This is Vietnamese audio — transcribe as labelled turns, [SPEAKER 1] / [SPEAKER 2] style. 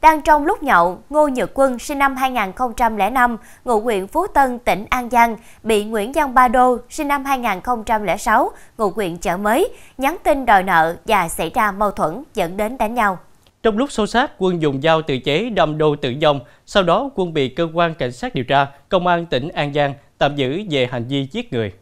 [SPEAKER 1] Đang trong lúc nhậu, Ngô Nhật Quân sinh năm 2005, ngụ huyện Phú Tân, tỉnh An Giang, bị Nguyễn Giang Ba Đô sinh năm 2006, ngụ huyện Chợ Mới, nhắn tin đòi nợ và xảy ra mâu thuẫn dẫn đến đánh nhau.
[SPEAKER 2] Trong lúc xô sát, quân dùng dao tự chế đâm đô tử vong, sau đó quân bị cơ quan cảnh sát điều tra, công an tỉnh An Giang tạm giữ về hành vi giết người.